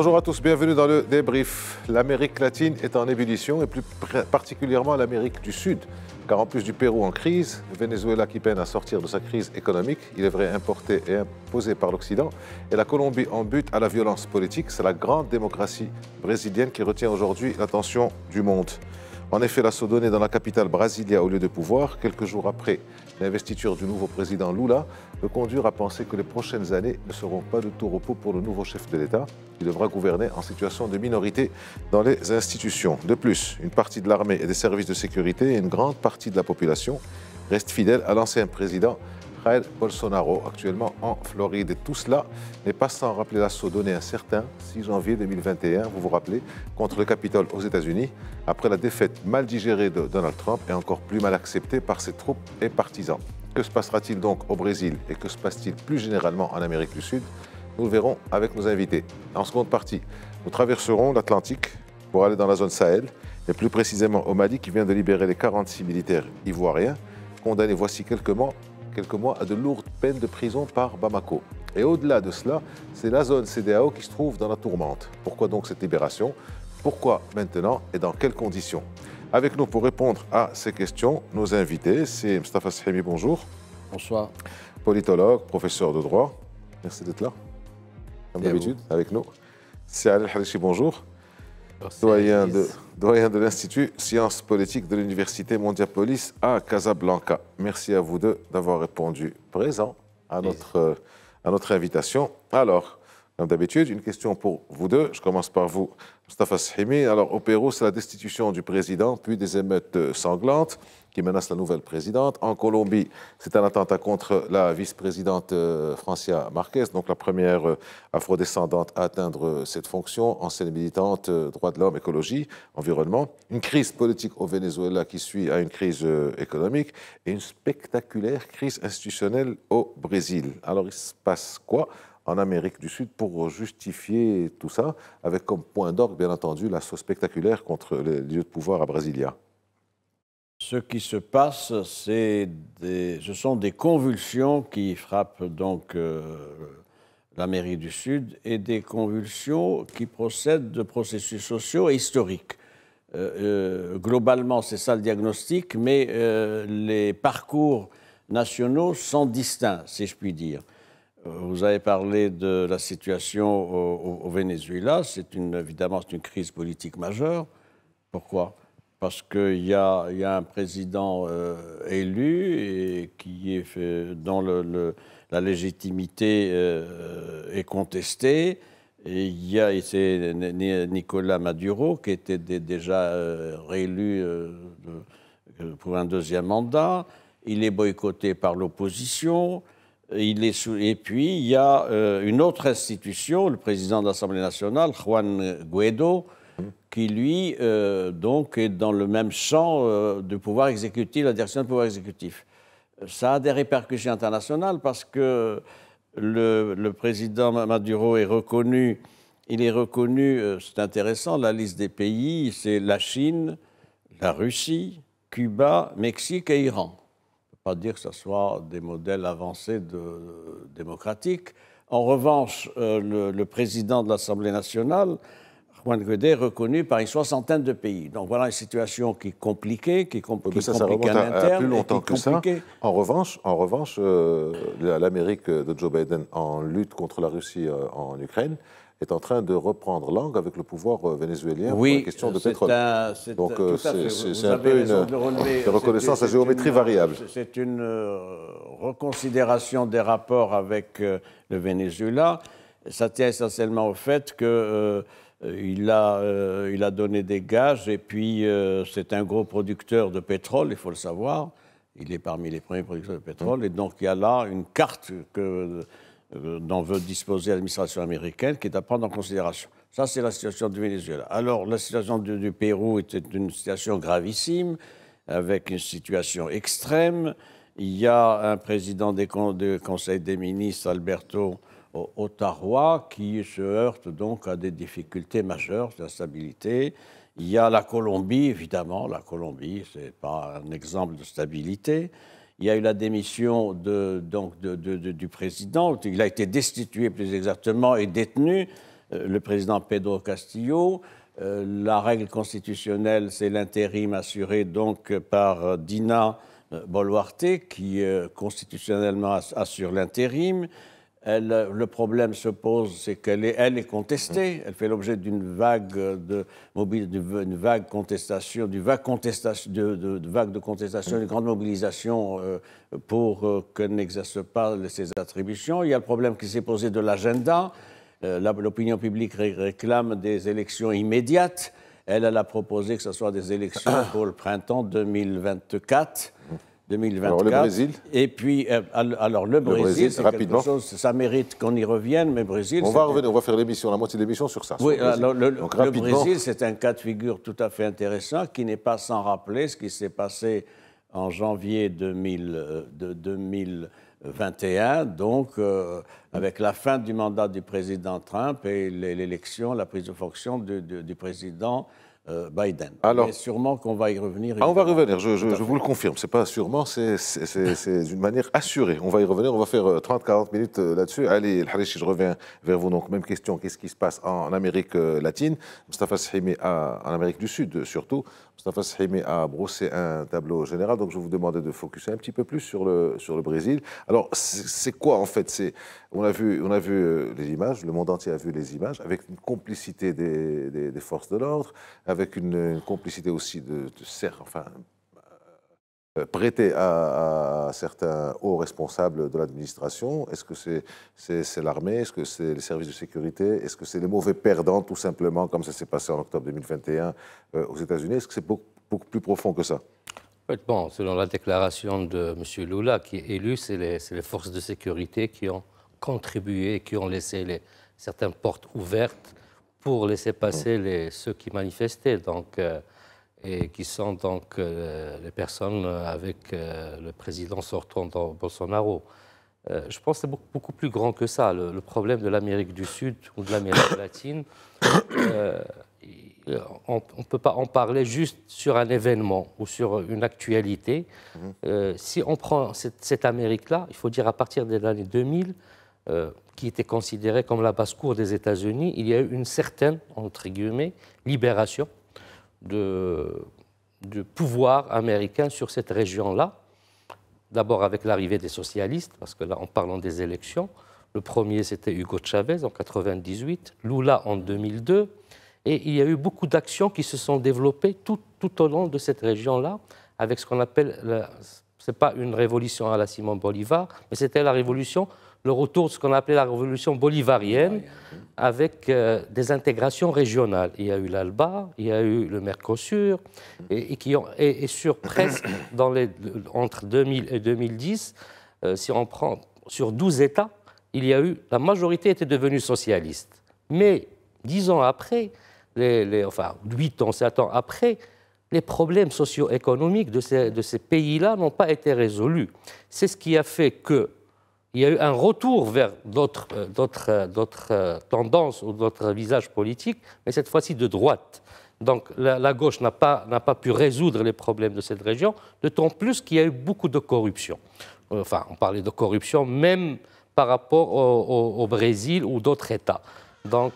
Bonjour à tous, bienvenue dans le débrief. L'Amérique latine est en ébullition et plus particulièrement l'Amérique du Sud, car en plus du Pérou en crise, Venezuela qui peine à sortir de sa crise économique, il est vrai importé et imposé par l'Occident, et la Colombie en but à la violence politique, c'est la grande démocratie brésilienne qui retient aujourd'hui l'attention du monde. En effet, l'assaut donné dans la capitale brésilienne au lieu de pouvoir, quelques jours après l'investiture du nouveau président Lula, le conduire à penser que les prochaines années ne seront pas de tout repos pour le nouveau chef de l'État, qui devra gouverner en situation de minorité dans les institutions. De plus, une partie de l'armée et des services de sécurité et une grande partie de la population restent fidèles à l'ancien président Jair Bolsonaro, actuellement en Floride. Et tout cela n'est pas sans rappeler l'assaut donné un certain 6 janvier 2021, vous vous rappelez, contre le Capitole aux États-Unis, après la défaite mal digérée de Donald Trump et encore plus mal acceptée par ses troupes et partisans. Que se passera-t-il donc au Brésil et que se passe-t-il plus généralement en Amérique du Sud Nous le verrons avec nos invités. En seconde partie, nous traverserons l'Atlantique pour aller dans la zone Sahel, et plus précisément au Mali qui vient de libérer les 46 militaires ivoiriens condamnés voici quelques mois, quelques mois à de lourdes peines de prison par Bamako. Et au-delà de cela, c'est la zone CDAO qui se trouve dans la tourmente. Pourquoi donc cette libération Pourquoi maintenant et dans quelles conditions avec nous pour répondre à ces questions, nos invités, c'est Mustafa Sahimi, bonjour. Bonsoir. Politologue, professeur de droit. Merci d'être là, comme d'habitude, avec nous. C'est Al Harishi, bonjour. doyen de, doyen de l'Institut Sciences Politiques de l'Université Mondiapolis à Casablanca. Merci à vous deux d'avoir répondu présent à notre, à notre invitation. Alors, comme d'habitude. Une question pour vous deux. Je commence par vous, Mustafa Sahimi. Alors, au Pérou, c'est la destitution du président, puis des émeutes sanglantes qui menacent la nouvelle présidente. En Colombie, c'est un attentat contre la vice-présidente euh, Francia Marquez, donc la première euh, afro-descendante à atteindre euh, cette fonction, ancienne militante droit de l'homme, écologie, environnement. Une crise politique au Venezuela qui suit à une crise économique et une spectaculaire crise institutionnelle au Brésil. Alors, il se passe quoi en Amérique du Sud pour justifier tout ça, avec comme point d'orgue, bien entendu, l'assaut spectaculaire contre les lieux de pouvoir à Brasilia. Ce qui se passe, ce sont des convulsions qui frappent donc euh, l'Amérique du Sud et des convulsions qui procèdent de processus sociaux et historiques. Euh, euh, globalement, c'est ça le diagnostic, mais les parcours nationaux sont distincts, si je puis dire. Euh, vous avez parlé de la situation au, Venezuela. C'est une, évidemment une crise politique majeure. Pourquoi Parce qu'il y a, un président euh, élu et qui est dont la légitimité euh, est contestée. il y a Nicolas Maduro qui était déjà réélu pour un deuxième mandat. Il est boycotté par l'opposition. Et puis, il y a euh, une autre institution, le président de l'Assemblée nationale, Juan Guaido, qui, lui, euh, donc, est dans le même champ euh, de pouvoir exécutif, la direction du pouvoir exécutif. Ça a des répercussions internationales parce que le, le président Maduro est reconnu, il est reconnu, c'est intéressant, la liste des pays, c'est la Chine, la Russie, Cuba, Mexique et Iran dire que ce soit des modèles avancés de, démocratiques. En revanche, euh, le, président de l'Assemblée nationale, Juan Guaidé, est reconnu par une soixantaine de pays. Donc voilà une situation qui est compliquée, qui, compl à l'interne. plus longtemps que En revanche, en revanche euh, l'Amérique de Joe Biden en lutte contre la Russie euh, en Ukraine est en train de reprendre langue avec le pouvoir euh, vénézuélien oui, la question de pétrole. Donc euh, c'est un peu une, reconnaissance à géométrie variable. C'est une euh, reconsidération des rapports avec le Venezuela. Ça tient essentiellement au fait que... il a, il a donné des gages et puis c'est un gros producteur de pétrole, il faut le savoir. Il est parmi les premiers producteurs de pétrole mmh. et donc il y a là une carte que dont euh, veut disposer l'administration américaine, qui est à prendre en considération. Ça, c'est la situation du Venezuela. Alors, la situation du, Pérou était une situation gravissime, avec une situation extrême. Il y a un président du Conseil des ministres, Alberto Ottawa, qui se heurte donc à des difficultés majeures, la stabilité. Il y a la Colombie, évidemment. La Colombie, ce n'est pas un exemple de stabilité il y a eu la démission de, donc du président. Il a été destitué plus exactement et détenu, euh, le président Pedro Castillo. Euh, la règle constitutionnelle, c'est l'intérim assuré donc par euh, Dina Boluarte, qui constitutionnellement assure l'intérim le problème se pose, c'est qu'elle est, elle est contestée. Elle fait l'objet d'une vague de d'une vague contestation, d'une vague contestation, de, de, vague de contestation, une grande mobilisation euh, pour euh, qu'elle n'exerce pas ses attributions. Il y a le problème qui s'est posé de l'agenda. Euh, l'opinion publique réclame des élections immédiates. Elle, elle a proposé que ce soit des élections pour le printemps 2024. 2024. Alors le Brésil Et puis, euh, alors le, Brésil, rapidement. Chose, ça mérite qu'on y revienne, mais Brésil... On va revenir, on va faire l'émission, la moitié de l'émission sur ça. oui, alors le, Brésil, c'est un cas de figure tout à fait intéressant qui n'est pas sans rappeler ce qui s'est passé en janvier 2021, euh, donc euh, avec la fin du mandat du président Trump et l'élection, la prise de fonction du, du président euh, Biden. Alors, sûrement qu'on va y revenir. Ah, on va revenir, je, vous le confirme. C'est pas sûrement, c'est une manière assurée. On va y revenir, on va faire 30-40 euh, minutes euh, là-dessus. Allez, Harish, je reviens vers vous. Donc, même question, qu'est-ce qui se passe en Amérique latine Mustafa Sahimi, en Amérique du Sud surtout, Mustafa Sahimi a brossé un tableau général. Donc, je vous demandais de focuser un petit peu plus sur le, sur le Brésil. Alors, c'est quoi en fait on a, vu, on a vu les images, le monde entier a vu les images, avec une complicité des, des forces de l'ordre, avec avec une, complicité aussi de, serre, enfin, euh, prêtée à, certains hauts responsables de l'administration Est-ce que c'est l'armée Est-ce que c'est les services de sécurité Est-ce que c'est les mauvais perdants, tout simplement, comme ça s'est passé en octobre 2021 euh, aux États-Unis Est-ce que c'est beaucoup, plus profond que ça Bon, selon la déclaration de M. Lula, qui est élu, c'est les, forces de sécurité qui ont contribué, qui ont laissé certaines portes ouvertes pour laisser mm. passer les, ceux qui manifestaient, donc, euh, et qui sont donc euh, les personnes avec euh, le président sortant Bolsonaro. je pense que c'est beaucoup, beaucoup, plus grand que ça. Le, problème de l'Amérique du Sud ou de l'Amérique latine, on ne peut pas en parler juste sur un événement ou sur une actualité. Mm-hmm. si on prend cette, cette Amérique-là, il faut dire à partir des années 2000, euh, qui était considérée comme la basse-cour des États-Unis, il y a eu une certaine, entre guillemets, libération de, du pouvoir américain sur cette région-là. D'abord avec l'arrivée des socialistes, parce que là, en parlant des élections, le premier, c'était Hugo Chavez en 1998, Lula en 2002. Et il y a eu beaucoup d'actions qui se sont développées tout, tout au long de cette région-là, avec ce qu'on appelle, ce n'est pas une révolution à la Simon Bolivar, mais c'était la révolution le retour de ce qu'on appelait la révolution bolivarienne, avec euh, des intégrations régionales. Il y a eu l'ALBA, il y a eu le Mercosur, et, qui ont, et, sur presque, dans les, entre 2000 et 2010, euh, si on prend sur 12 États, il y a eu, la majorité était devenue socialiste. Mais dix ans après, les, enfin 8 ans, sept ans après, les problèmes socio-économiques de ces, de ces pays-là n'ont pas été résolus. C'est ce qui a fait que il y a eu un retour vers d'autres, euh, euh, euh, tendances ou d'autres visages politiques, mais cette fois-ci de droite. Donc la, gauche n'a pas, n'a pas pu résoudre les problèmes de cette région, d'autant plus qu'il y a eu beaucoup de corruption. Enfin, on parlait de corruption même par rapport au, Brésil ou d'autres États. Donc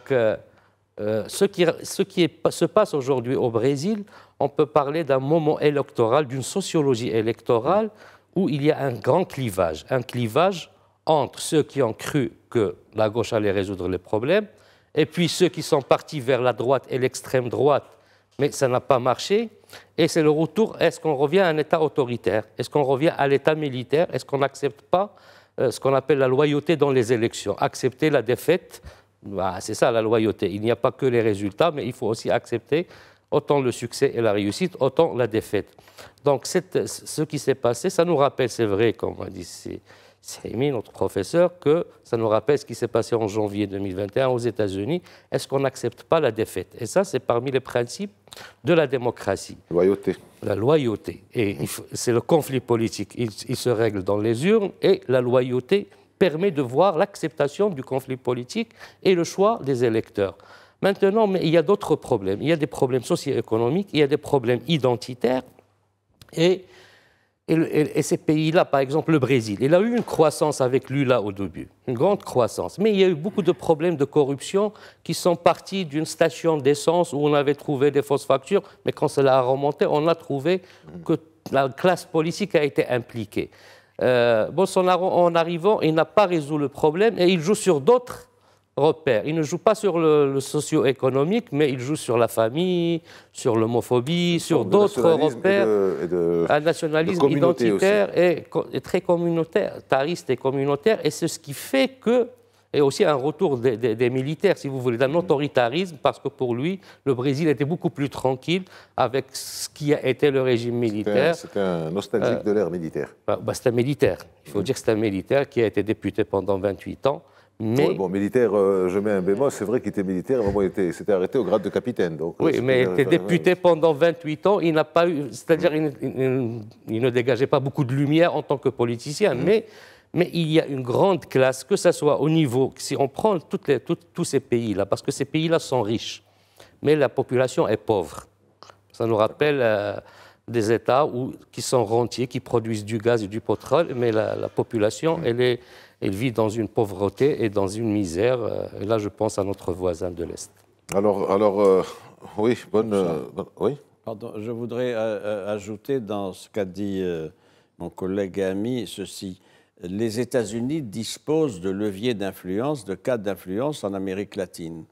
ce qui, ce qui se passe aujourd'hui au Brésil, on peut parler d'un moment électoral, d'une sociologie électorale où il y a un grand clivage, un clivage entre ceux qui ont cru que la gauche allait résoudre les problèmes et puis ceux qui sont partis vers la droite et l'extrême droite, mais ça n'a pas marché. Et c'est le retour, est-ce qu'on revient à un État autoritaire Est-ce qu'on revient à l'État militaire Est-ce qu'on n'accepte pas euh, ce qu'on appelle la loyauté dans les élections Accepter la défaite, bah, c'est ça la loyauté. Il n'y a pas que les résultats, mais il faut aussi accepter autant le succès et la réussite, autant la défaite. Donc ce qui s'est passé, ça nous rappelle, c'est vrai, comme on dit, émis notre professeur, que ça nous rappelle ce qui s'est passé en janvier 2021 aux États-Unis. Est-ce qu'on n'accepte pas la défaite Et ça, c'est parmi les principes de la démocratie. Loyauté. La loyauté. Et c'est le conflit politique. Il, il se règle dans les urnes et la loyauté permet de voir l'acceptation du conflit politique et le choix des électeurs. Maintenant, mais il y a d'autres problèmes. Il y a des problèmes socio-économiques, il y a des problèmes identitaires. Et et, ces pays-là, par exemple le Brésil, il a eu une croissance avec Lula au début, une grande croissance. Mais il y a eu beaucoup de problèmes de corruption qui sont partis d'une station d'essence où on avait trouvé des fausses factures, mais quand cela a remonté, on a trouvé que la classe politique a été impliquée. Euh, bon, en arrivant, il n'a pas résolu le problème et il joue sur d'autres il ne joue pas sur le, socio-économique, mais il joue sur la famille, sur l'homophobie, sur d'autres repères. un nationalisme identitaire et, très communautaire, tariste et communautaire. Et c'est ce qui fait que a aussi un retour des, militaires, si vous voulez, d'un mm. autoritarisme, parce que pour lui, le Brésil était beaucoup plus tranquille avec ce qui a été le régime militaire. C'est un, nostalgique euh, de l'ère militaire. Bah, bah, c'est un militaire. Il faut mm. dire que c'est un militaire qui a été député pendant 28 ans bon, militaire, euh, je mets un bémol, c'est vrai qu'il était militaire, mais il, s'était arrêté au grade de capitaine. Donc, oui, euh, mais il était député pendant 28 ans, il n'a pas eu, c'est-à-dire il, ne dégageait pas beaucoup de lumière en tant que politicien, mm. mais, mais il y a une grande classe, que ce soit au niveau, si on prend toutes les, tous ces pays-là, parce que ces pays-là sont riches, mais la population est pauvre. Ça nous rappelle... Euh, des États qui sont rentiers, qui produisent du gaz et du pétrole, mais la, population, mm. elle est elle vit dans une pauvreté et dans une misère. Euh, et là, je pense à notre voisin de l'Est. Alors, alors euh, oui, bonne. Euh, oui Pardon, je voudrais ajouter dans ce qu'a dit mon collègue et ami ceci. Les États-Unis disposent de leviers d'influence, de cadres d'influence en Amérique latine,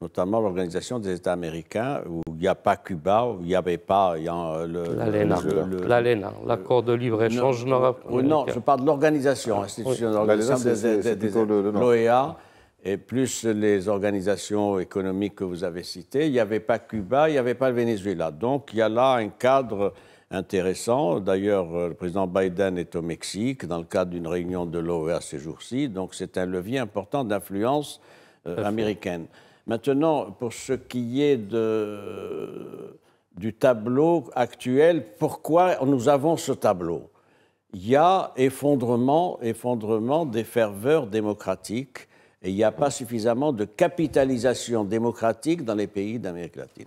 notamment l'Organisation des États américains, il n'y a pas Cuba, il n'y avait pas euh, l'ALENA, l'accord de libre-échange nord Non, euh, je parle de l'organisation institutionnelle, hein, l'OEA, et plus les organisations économiques que vous avez citées. Il n'y avait pas Cuba, il n'y avait pas le Venezuela. Donc il y a là un cadre intéressant. D'ailleurs, euh, le président Biden est au Mexique dans le cadre d'une réunion de l'OEA ces jours-ci, donc c'est un levier important d'influence américaine. Maintenant, pour ce qui est de, du tableau actuel, pourquoi nous avons ce tableau Il y a effondrement, effondrement des ferveurs démocratiques et il n'y a pas suffisamment de capitalisation démocratique dans les pays d'Amérique latine.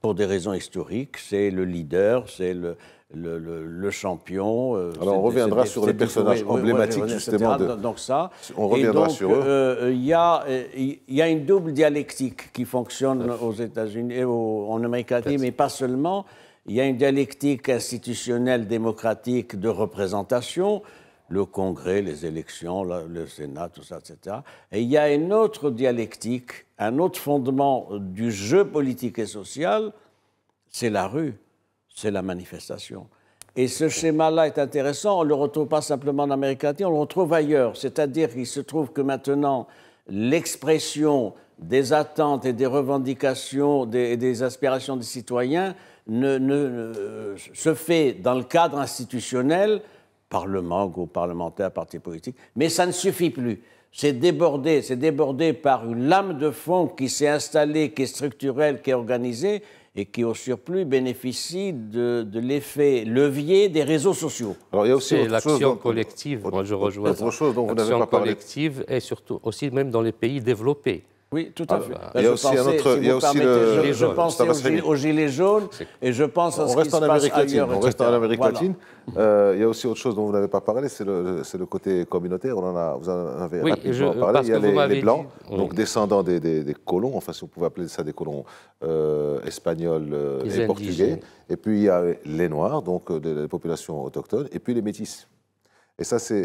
Pour des raisons historiques, c'est le leader, c'est le, le, champion. Euh, Alors on reviendra sur les personnages emblématiques justement. De... Donc ça. On reviendra sur euh, Il y, a, une double dialectique qui fonctionne aux États-Unis et en Amérique latine, mais pas seulement. Il y a une dialectique institutionnelle démocratique de représentation, le Congrès, les élections, le Sénat, tout ça, etc. Et il y a une autre dialectique, un autre fondement du jeu politique et social, c'est la rue c'est la manifestation. Et ce schéma-là est intéressant, on ne le retrouve pas simplement en Amérique latine, on le retrouve ailleurs. C'est-à-dire qu'il se trouve que maintenant, l'expression des attentes et des revendications et des aspirations des citoyens ne, euh, se fait dans le cadre institutionnel, Parlement, groupe parlementaire, parti politique, mais ça ne suffit plus. C'est débordé, c'est débordé par une lame de fond qui s'est installée, qui est structurelle, qui est organisée, et qui au surplus bénéficient de, l'effet levier des réseaux sociaux. Alors il y a aussi l'action collective, moi je rejoins. L'action collective et surtout aussi même dans les pays développés. Oui, tout à ah, fait. Bah, il y a aussi un autre. aussi le. Je, pense aux, gilets jaunes et je pense à ce reste qui en Amérique latine. on reste en Amérique latine. Euh, il y a aussi autre chose dont vous n'avez pas parlé, c'est le, côté communautaire. On en a, vous en avez rapidement euh, parlé. Il y a les, blancs, donc descendants des, colons, enfin si vous pouvez appeler ça des colons euh, espagnols et portugais. Et puis il y a les noirs, donc des populations autochtones, et puis les métis. Et ça, c'est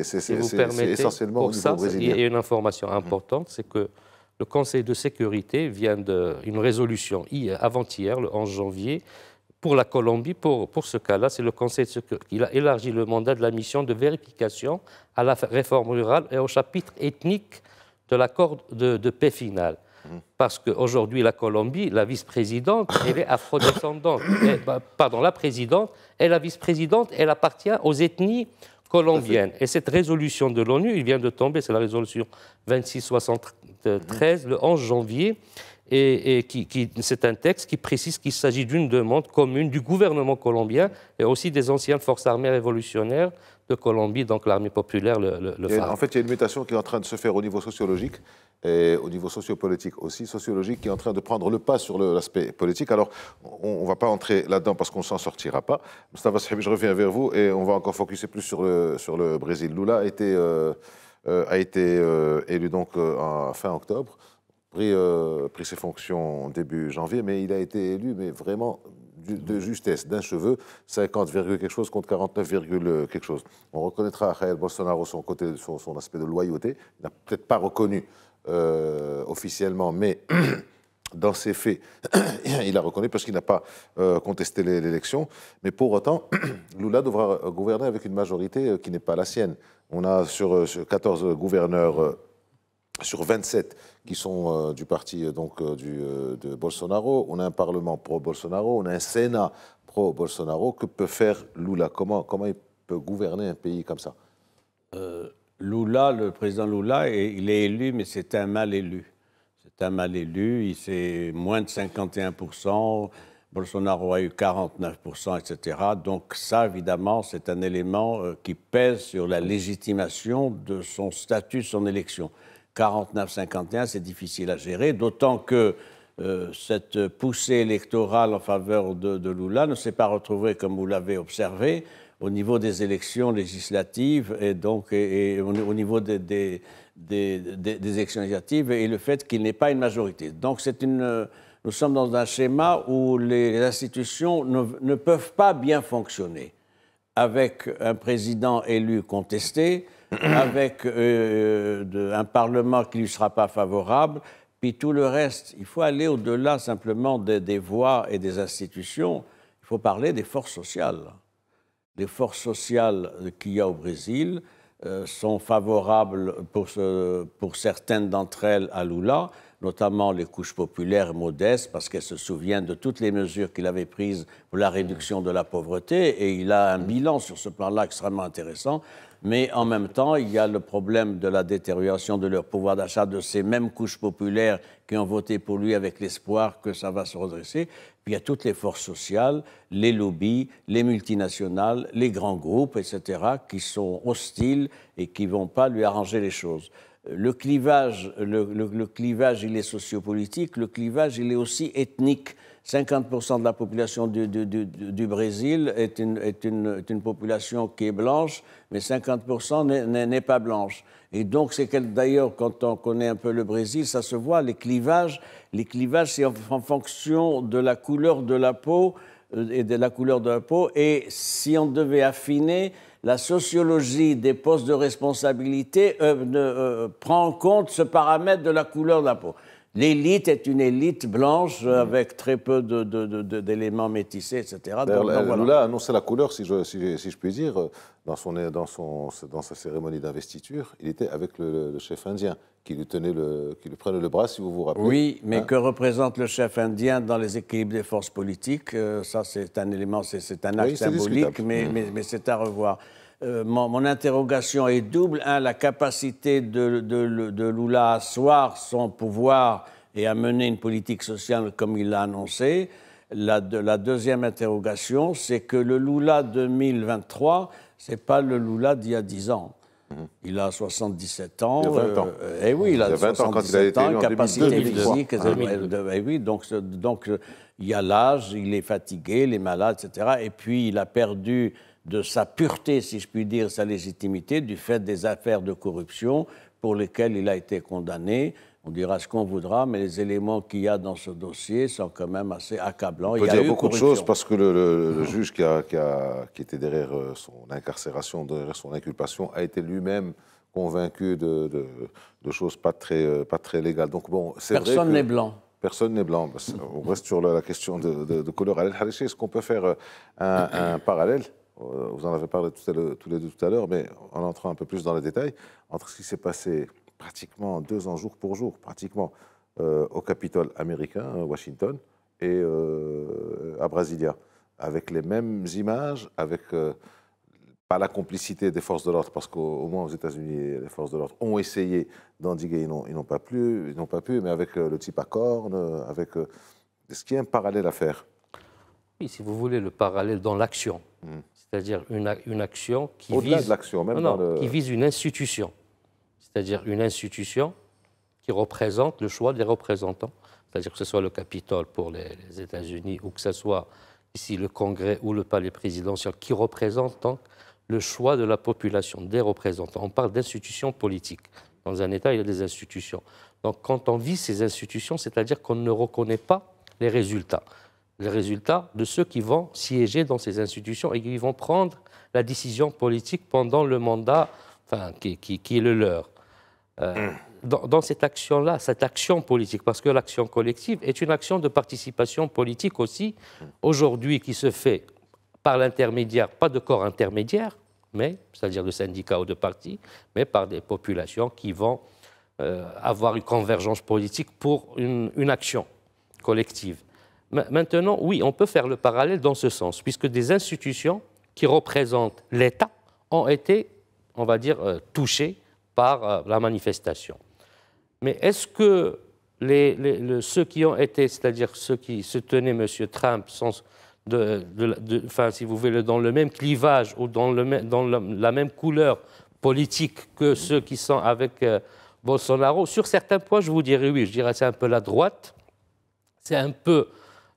essentiellement au niveau brésilien. Il y a une information importante, c'est que le Conseil de sécurité vient d'une résolution avant-hier, le 11 janvier, pour la Colombie, pour, ce cas-là, c'est le Conseil de sécurité. qui a élargi le mandat de la mission de vérification à la réforme rurale et au chapitre ethnique de l'accord de, paix final. Mmh. Parce qu'aujourd'hui, la Colombie, la vice-présidente, elle est afrodescendante. Bah, pardon, la présidente est la vice-présidente, elle appartient aux ethnies colombienne. Et cette résolution de l'ONU, il vient de tomber, c'est la résolution 2673, le 11 janvier, et, qui, c'est un texte qui précise qu'il s'agit d'une demande commune du gouvernement colombien et aussi des anciennes forces armées révolutionnaires de Colombie, donc l'armée populaire, le, le, En fait, il y a une mutation qui est en train de se faire au niveau sociologique et au niveau sociopolitique aussi, sociologique, qui est en train de prendre le pas sur l'aspect politique. Alors, on ne va pas entrer là-dedans parce qu'on ne s'en sortira pas. Mustafa je reviens vers vous et on va encore focuser plus sur le, Brésil. Lula a été, euh, euh, euh, élu donc en fin octobre, pris, pris ses fonctions début janvier, mais il a été élu, mais vraiment de justesse, d'un cheveu, 50, quelque chose contre 49, quelque chose. On reconnaîtra à Jair Bolsonaro son, côté, son, son aspect de loyauté. Il n'a peut-être pas reconnu euh, officiellement, mais dans ses faits, il a reconnu parce qu'il n'a pas euh, contesté l'élection. Mais pour autant, Lula devra gouverner avec une majorité euh, qui n'est pas la sienne. On a sur, 14 gouverneurs sur 27 qui sont du parti donc, de Bolsonaro, on a un Parlement pro-Bolsonaro, on a un Sénat pro-Bolsonaro. Que peut faire Lula comment, comment il peut gouverner un pays comme ça Lula, le président Lula, il est élu, mais c'est un mal élu. C'est un mal élu, il s'est moins de 51 Bolsonaro a eu 49 etc. Donc ça, évidemment, c'est un élément euh, qui pèse sur la légitimation de son statut, son élection. 49-51, c'est difficile à gérer, d'autant que euh, cette poussée électorale en faveur de Lula ne s'est pas retrouvée, comme vous l'avez observé, au niveau des élections législatives et donc et, au niveau des, élections législatives et le fait qu'il n'ait pas une majorité. Donc c'est une, nous sommes dans un schéma où les institutions ne, peuvent pas bien fonctionner avec un président élu contesté, avec euh, euh, un Parlement qui ne lui sera pas favorable, puis tout le reste. Il faut aller au-delà simplement des, des voix et des institutions, il faut parler des forces sociales les forces sociales qu'il y a au Brésil euh, sont favorables pour, pour certaines d'entre elles à Lula, notamment les couches populaires modestes, parce qu'elles se souviennent de toutes les mesures qu'il avait prises pour la réduction de la pauvreté, et il a un bilan sur ce plan-là extrêmement intéressant mais en même temps, il y a le problème de la détérioration de leur pouvoir d'achat de ces mêmes couches populaires qui ont voté pour lui avec l'espoir que ça va se redresser. Puis il y a toutes les forces sociales, les lobbies, les multinationales, les grands groupes, etc., qui sont hostiles et qui ne vont pas lui arranger les choses le clivage, le, clivage, il est sociopolitique, le clivage, il est aussi ethnique. 50% de la population du, Brésil est une, population qui est blanche, mais 50% n'est pas blanche. Et donc, c'est d'ailleurs, quand on connaît un peu le Brésil, ça se voit, les clivages, les clivages c'est en, en, fonction de la couleur de la peau euh, et de la couleur de la peau. Et si on devait affiner, la sociologie des postes de responsabilité euh, euh, prend en compte ce paramètre de la couleur de la peau. L'élite est une élite blanche mm. avec très peu d'éléments métissés, etc. Donc, ben, Lula a annoncé la couleur, si je, je puis dire, dans, son, dans, son, dans sa cérémonie d'investiture. Il était avec le, chef indien qui lui, tenait le, qui lui prenait le bras, si vous vous rappelez. Oui, mais hein que représente le chef indien dans les équilibres des forces politiques euh, Ça, c'est un élément, c'est un acte symbolique, mm. mais c'est à revoir. Euh, mon, interrogation est double. Un, la capacité de, Lula à asseoir son pouvoir et à mener une politique sociale comme il l'a annoncé. La, deuxième interrogation, c'est que le Lula 2023, ce n'est pas le Lula d'il y a 10 mm-hmm. ans. Il a 77 ans. Il a 20 ans. Euh, et eh oui, il a, il a 20 ans quand il a été ans, capacité 2002. physique. et ah, eh oui, donc, donc euh, il y a l'âge, il est fatigué, il est malade, etc. Et puis il a perdu de sa pureté, si je puis dire, sa légitimité, du fait des affaires de corruption pour lesquelles il a été condamné. On dira ce qu'on voudra, mais les éléments qu'il y a dans ce dossier sont quand même assez accablants. il y a dire beaucoup de choses parce que le, juge qui, qui, était derrière euh, son incarcération, derrière son inculpation, a été lui-même convaincu de, choses pas très, euh, pas très légales. Donc bon, Personne n'est blanc. Personne n'est blanc. Bah, on reste sur la, question de, de, couleur. Est-ce qu'on peut faire euh, un parallèle euh, vous en avez parlé tout à tous les deux tout à l'heure, mais en entrant un peu plus dans les détails, entre ce qui s'est passé pratiquement deux ans jour pour jour, pratiquement euh, au Capitole américain, à Washington, et euh, à Brasilia, avec les mêmes images, avec pas la complicité des forces de l'ordre, parce qu'au moins aux États-Unis, les forces de l'ordre ont essayé d'endiguer, ils n'ont pas, pu, ils pas pu, mais avec le type à cornes, avec ce qui est un parallèle à faire. Oui, si vous voulez, le parallèle dans l'action. Mmh c'est-à-dire une, action qui vise, même qui vise une institution, c'est-à-dire une institution qui représente le choix des représentants, c'est-à-dire que ce soit le Capitole pour les, États-Unis ou que ce soit ici le Congrès ou le Palais présidentiel, qui représente donc le choix de la population, des représentants. On parle d'institutions politiques. Dans un État, il y a des institutions. Donc quand on vit ces institutions, c'est-à-dire qu'on ne reconnaît pas les résultats les résultats de ceux qui vont siéger dans ces institutions et qui vont prendre la décision politique pendant le mandat enfin, qui, est le leur. Euh, hum. dans, cette action-là, cette action politique, parce que l'action collective est une action de participation politique aussi, hum. aujourd'hui qui se fait par l'intermédiaire, pas de corps intermédiaire, mais c'est-à-dire de syndicats ou de partis, mais par des populations qui vont euh, avoir une convergence politique pour une, une action collective. Maintenant, oui, on peut faire le parallèle dans ce sens, puisque des institutions qui représentent l'État ont été, on va dire, euh, touchées par euh, la manifestation. Mais est-ce que ceux qui ont été, c'est-à-dire ceux qui se tenaient, M. Trump, si vous voulez, dans le même clivage ou dans, dans la, même couleur politique que ceux qui sont avec euh, Bolsonaro, sur certains points, je vous dirais oui, je dirais c'est un peu la droite, c'est un peu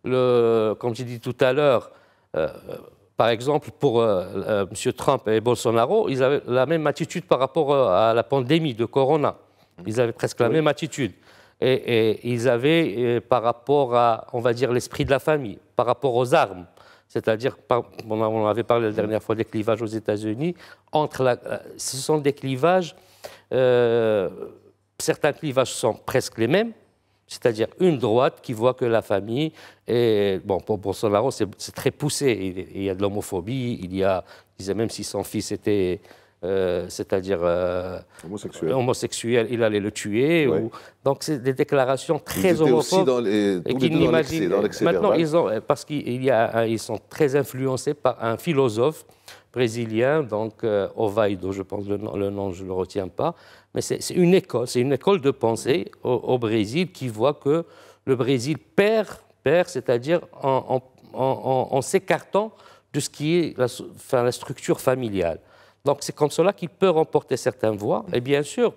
le, comme j'ai dit tout à l'heure, euh, par exemple, pour euh, euh, M. Trump et Bolsonaro, ils avaient la même attitude par rapport à la pandémie de Corona. Ils avaient presque la même attitude. Et, ils avaient, par rapport à, on va dire, l'esprit de la famille, par rapport aux armes, c'est-à-dire, on avait parlé la dernière fois des clivages aux États-Unis, entre la, ce sont des clivages, certains clivages sont presque les mêmes, c'est-à-dire une droite qui voit que la famille est... Bon, pour Bolsonaro, c'est très poussé. Il, y a de l'homophobie, il y a... Il disait même si son fils était... Euh, c'est-à-dire euh, homosexuel. Euh, homosexuel. il allait le tuer. Donc c'est des déclarations très homophobes. Aussi dans les... et qu'ils n'imaginent. Maintenant, ils, ont, parce qu'ils ils sont très influencés par un philosophe brésilien, donc euh, Ovaido, je pense le nom, je ne le retiens pas, mais c'est une école, c'est une école de pensée au, Brésil qui voit que le Brésil perd, perd c'est-à-dire en, s'écartant de ce qui est la, la structure familiale. Donc c'est comme cela qu'il peut remporter certaines voix, et bien sûr,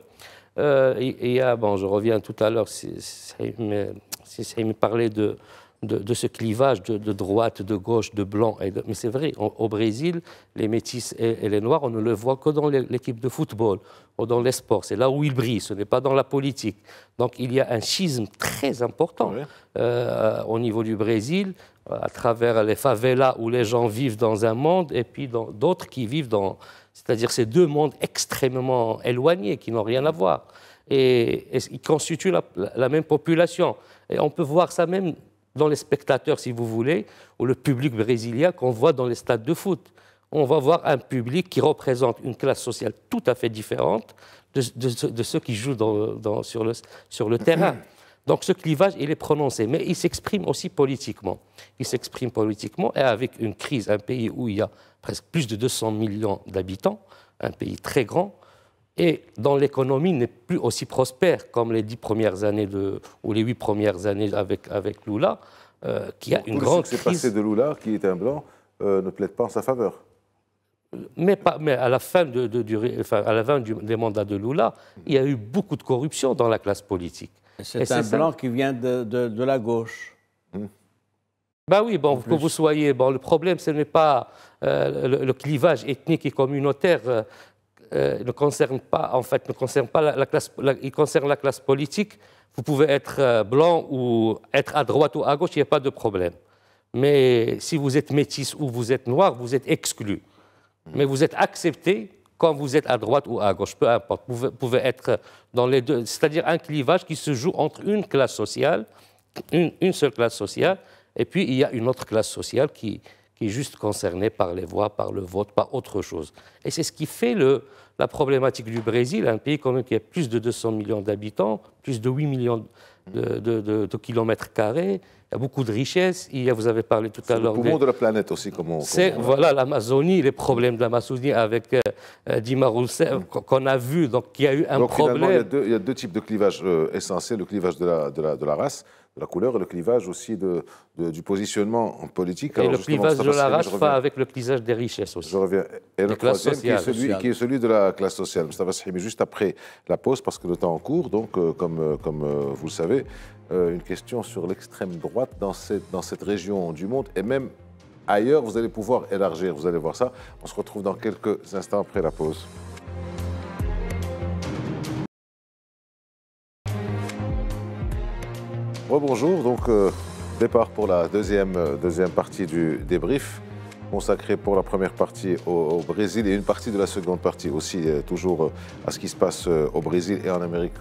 euh, il y a, bon, je reviens tout à l'heure, si, si, si, me parlait de de, ce clivage de, droite, de gauche, de blanc. Mais c'est vrai, au Brésil, les métis et, les noirs, on ne le voit que dans l'équipe de football ou dans les sports. C'est là où ils brillent, ce n'est pas dans la politique. Donc il y a un schisme très important euh, au niveau du Brésil, à travers les favelas où les gens vivent dans un monde et puis d'autres qui vivent dans. C'est-à-dire ces deux mondes extrêmement éloignés qui n'ont rien à voir. Et, et ils constituent la même population. Et on peut voir ça même dans les spectateurs, si vous voulez, ou le public brésilien qu'on voit dans les stades de foot. On va voir un public qui représente une classe sociale tout à fait différente de, ceux qui jouent sur, le, sur le terrain. Donc ce clivage, il est prononcé, mais il s'exprime aussi politiquement. Il s'exprime politiquement et avec une crise, un pays où il y a presque plus de 200 millions d'habitants, un pays très grand, et dont l'économie n'est plus aussi prospère comme les dix premières années de, ou les huit premières années avec, avec Lula, euh, qui a une grande ce qui s'est passé de Lula, qui était un blanc, euh, ne plaide pas en sa faveur. Mais, à la fin, du, des mandats de Lula, il y a eu beaucoup de corruption dans la classe politique. C'est un blanc qui vient de, la gauche. Hmm. Ben oui, bon, que vous soyez. Bon, le problème, ce n'est pas euh, le, clivage ethnique et communautaire euh, ne concerne pas, en fait, ne concerne pas la, classe, il concerne la classe politique. Vous pouvez être euh, blanc ou être à droite ou à gauche, il n'y a pas de problème. Mais si vous êtes métis ou vous êtes noir, vous êtes exclu. Mais vous êtes accepté quand vous êtes à droite ou à gauche, peu importe. Vous pouvez être dans les deux. C'est-à-dire un clivage qui se joue entre une classe sociale, une, seule classe sociale, et puis il y a une autre classe sociale qui, qui est juste concerné par les voix, par le vote, par autre chose. Et c'est ce qui fait le, la problématique du Brésil, un pays qui a plus de 200 millions d'habitants, plus de 8 millions de, kilomètres carrés, il y a beaucoup de richesses, il vous avez parlé tout à l'heure... C'est le poumon de la planète aussi, comme Voilà, l'Amazonie, les problèmes de l'Amazonie avec euh, euh Dima mm. qu'on a vu, donc il y a eu un problème... Il y, a deux, il y, a deux types de clivages euh, essentiels, le clivage de la, la, la race la couleur et le clivage aussi de, du positionnement en politique. Et le clivage de la race avec le clivage des richesses aussi. Je reviens. Et le troisième qui est, celui, qui est, celui, de la classe sociale. se mais juste après la pause, parce que le temps en cours, donc euh, comme, euh, comme euh, vous le savez, une question sur l'extrême droite dans cette, dans cette région du monde et même ailleurs, vous allez pouvoir élargir, vous allez voir ça. On se retrouve dans quelques instants après la pause. Bonjour. donc euh, départ pour la deuxième, euh, partie du débrief, consacré pour la première partie au, Brésil et une partie de la seconde partie aussi, euh, toujours à ce qui se passe au Brésil et en Amérique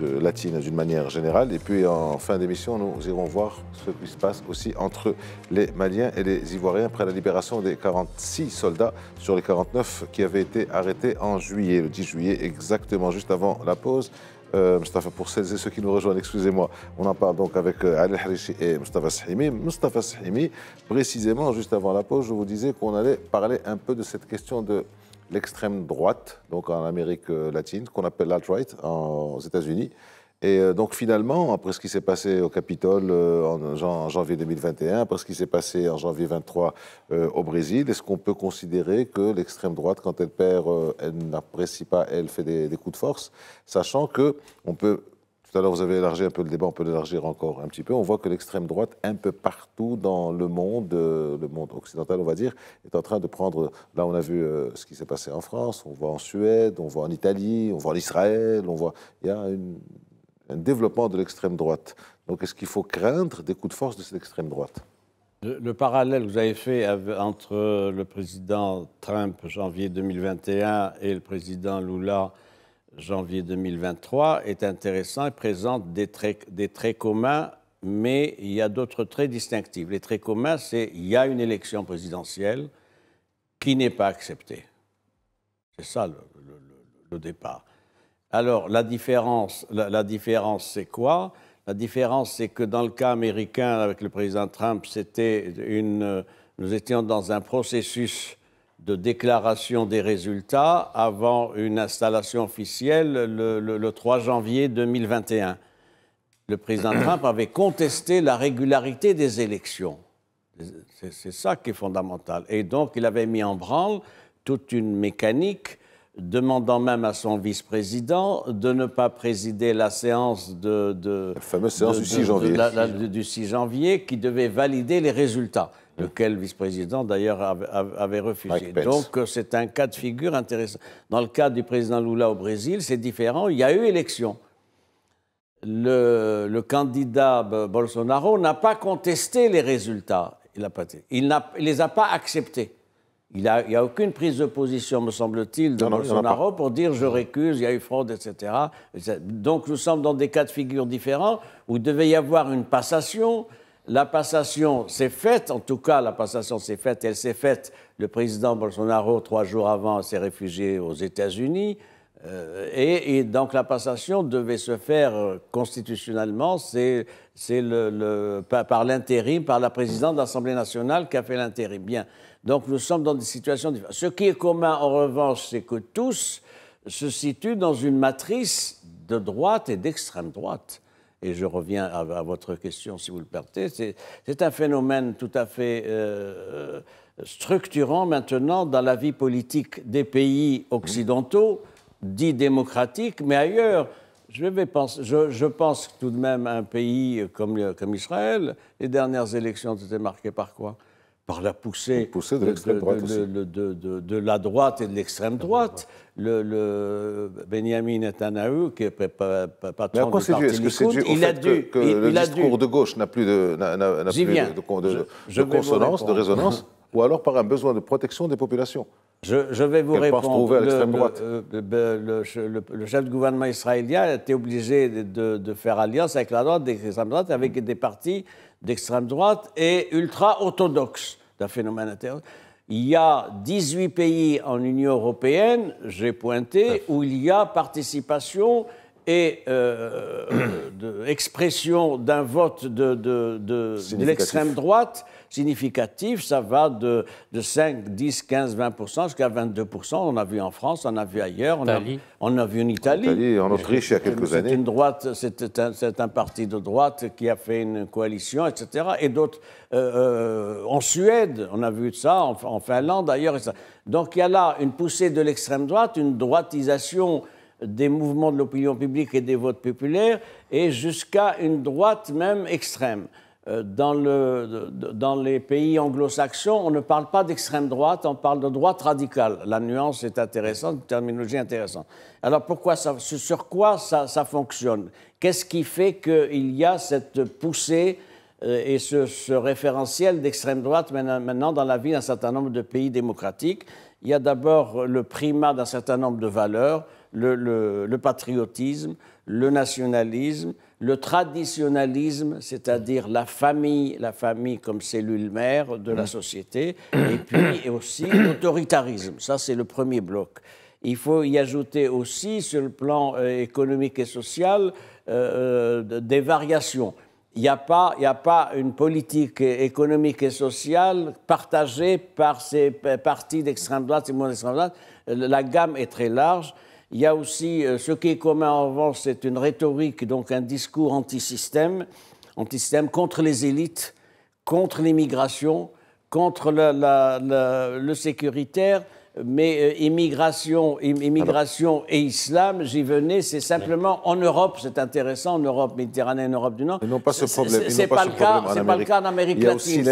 latine d'une manière générale. Et puis en fin d'émission, nous irons voir ce qui se passe aussi entre les Maliens et les Ivoiriens après la libération des 46 soldats sur les 49 qui avaient été arrêtés en juillet, le 10 juillet exactement, juste avant la pause. Euh, pour celles et ceux qui nous rejoignent, excusez-moi, on en parle donc avec euh, Al Ali et Mustafa Sahimi. Mustafa Sahimi, précisément, juste avant la pause, je vous disais qu'on allait parler un peu de cette question de l'extrême droite, donc en Amérique euh, latine, qu'on appelle l'alt-right aux États-Unis. Et euh, donc finalement, après ce qui s'est passé au Capitole euh, en, janvier 2021, après ce qui s'est passé en janvier 23 euh, au Brésil, est-ce qu'on peut considérer que l'extrême droite, quand elle perd, elle n'apprécie pas, elle fait des, coups de force, sachant que on peut tout à l'heure, vous avez élargi un peu le débat, on peut l'élargir encore un petit peu. On voit que l'extrême droite, un peu partout dans le monde, le monde occidental, on va dire, est en train de prendre. Là, on a vu ce qui s'est passé en France, on voit en Suède, on voit en Italie, on voit en Israël, on voit. Il y a une un développement de l'extrême droite. Donc est-ce qu'il faut craindre des coups de force de cette extrême droite le, parallèle que vous avez fait entre le président Trump janvier 2021 et le président Lula janvier 2023 est intéressant et présente des traits, des traits communs, mais il y a d'autres traits distinctifs. Les traits communs, c'est il y a une élection présidentielle qui n'est pas acceptée. C'est ça le départ. Alors, la différence, la, différence c'est quoi La différence, c'est que dans le cas américain, avec le président Trump, c'était nous étions dans un processus de déclaration des résultats avant une installation officielle le 3 janvier 2021. Le président Trump avait contesté la régularité des élections. C'est ça qui est fondamental. Et donc, il avait mis en branle toute une mécanique demandant même à son vice-président de ne pas présider la séance de... du 6 janvier. qui devait valider les résultats, lequel vice-président d'ailleurs avait, refusé. Donc euh, c'est un cas de figure intéressant. Dans le cas du président Lula au Brésil, c'est différent, il y a eu élection. Le, candidat Bolsonaro n'a pas contesté les résultats, il, a il les a pas acceptés. Il n'y a, aucune prise de position, me semble-t-il, de Bolsonaro pour dire je récuse, il y a eu fraude, etc. Donc nous sommes dans des cas de figure différents où il devait y avoir une passation. La passation s'est faite, en tout cas la passation s'est faite, elle s'est faite. Le président Bolsonaro, trois jours avant, s'est réfugié aux États-Unis. Euh, et, donc la passation devait se faire euh, constitutionnellement, c'est par, par l'intérim, par la présidente de l'Assemblée nationale qui a fait l'intérim. Bien. Donc nous sommes dans des situations différentes. Ce qui est commun, en revanche, c'est que tous se situent dans une matrice de droite et d'extrême droite. Et je reviens à, votre question, si vous le permettez. C'est un phénomène tout à fait euh, euh, structurant maintenant dans la vie politique des pays occidentaux, dits démocratiques, mais ailleurs. Je, je, pense tout de même à un pays comme, comme Israël. Les dernières élections étaient marquées par quoi par la poussée, de, la droite et de l'extrême droite. Le, Benjamin Netanyahu, qui est patron du parti Est-ce que c'est dû au il fait que, le discours de gauche n'a plus de, n'a, consonance, de résonance, ou alors par un besoin de protection des populations je, vais vous répondre. le, chef de gouvernement israélien a été obligé de, faire alliance avec la droite, avec droite, avec des partis d'extrême droite et ultra-orthodoxe d'un phénomène interne. Il y a 18 pays en Union européenne, j'ai pointé, où il y a participation et euh, euh, expression d'un vote de, de l'extrême droite significatif, ça va de, 5, 10, 15, 20 jusqu'à 22 On a vu en France, on a vu ailleurs, on, a, vu en Italie. En, Autriche, il y a quelques années. Une droite, c'est un, parti de droite qui a fait une coalition, etc. Et d'autres, euh, euh, en Suède, on a vu ça, en, en Finlande d'ailleurs. Donc il y a là une poussée de l'extrême droite, une droitisation des mouvements de l'opinion publique et des votes populaires, et jusqu'à une droite même extrême. Euh, dans, les pays anglo-saxons, on ne parle pas d'extrême droite, on parle de droite radicale. La nuance est intéressante, une terminologie intéressante. Alors pourquoi sur quoi ça, fonctionne Qu'est-ce qui fait qu'il y a cette poussée euh, et ce, référentiel d'extrême droite maintenant dans la vie d'un certain nombre de pays démocratiques Il y a d'abord le primat d'un certain nombre de valeurs, le patriotisme, le nationalisme, le traditionnalisme, c'est-à-dire la famille, la famille comme cellule mère de la mm. société, et puis aussi l'autoritarisme. Ça, c'est le premier bloc. Il faut y ajouter aussi, sur le plan euh, économique et social, euh, euh, des variations. Il n'y a, pas, a pas une politique économique et sociale partagée par ces partis d'extrême droite et moins d'extrême droite. La gamme est très large. Il y a aussi euh, ce qui est commun en revanche, c'est une rhétorique, donc un discours anti-système, contre les élites, contre l'immigration, contre le sécuritaire, mais euh, immigration, immigration ah et islam, j'y venais, c'est simplement en Europe, c'est intéressant, en Europe méditerranéenne, en Europe du Nord. Ils n'ont pas ce problème. C'est pas, pas, pas, le cas en Amérique latine.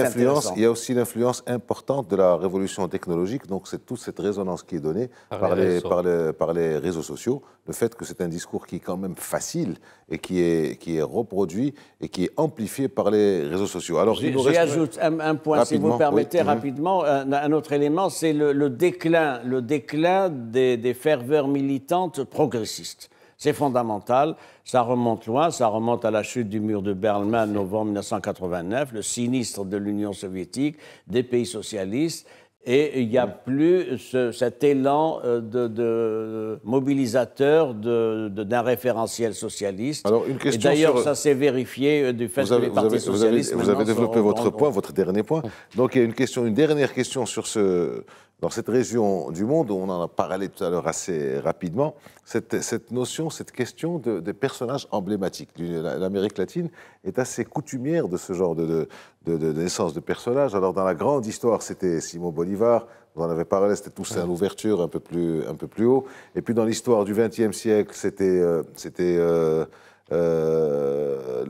Il y a aussi l'influence importante de la révolution technologique, donc c'est toute cette résonance qui est donnée par, les, par, les, par les, réseaux sociaux, le fait que c'est un discours qui est quand même facile et qui est, qui est reproduit et qui est amplifié par les réseaux sociaux. Alors, je ajoute un, point, si vous permettez, mhm. rapidement, Un, autre élément, c'est le déclin le déclin des, ferveurs militantes progressistes. C'est fondamental, ça remonte loin, ça remonte à la chute du mur de Berlin novembre 1989, le sinistre de l'Union soviétique, des pays socialistes, et il n'y a plus cet élan euh, de, mobilisateur d'un référentiel socialiste. Alors, une question. D'ailleurs, ça s'est vérifié euh, du fait que les partis socialistes. Vous avez, développé votre point, votre dernier point. Donc, il y a une, question, une dernière question sur ce, dans cette région du monde, on en a parlé tout à l'heure assez rapidement, cette, cette, notion, cette question de, des personnages emblématiques. L'Amérique latine est assez coutumière de ce genre de, naissance de personnages. Alors dans la grande histoire, c'était Simon Bolivar, vous en avez parlé, c'était Toussaint Louverture un peu plus, un peu plus haut. Et puis dans l'histoire du XXe siècle, c'était... Euh, euh, euh,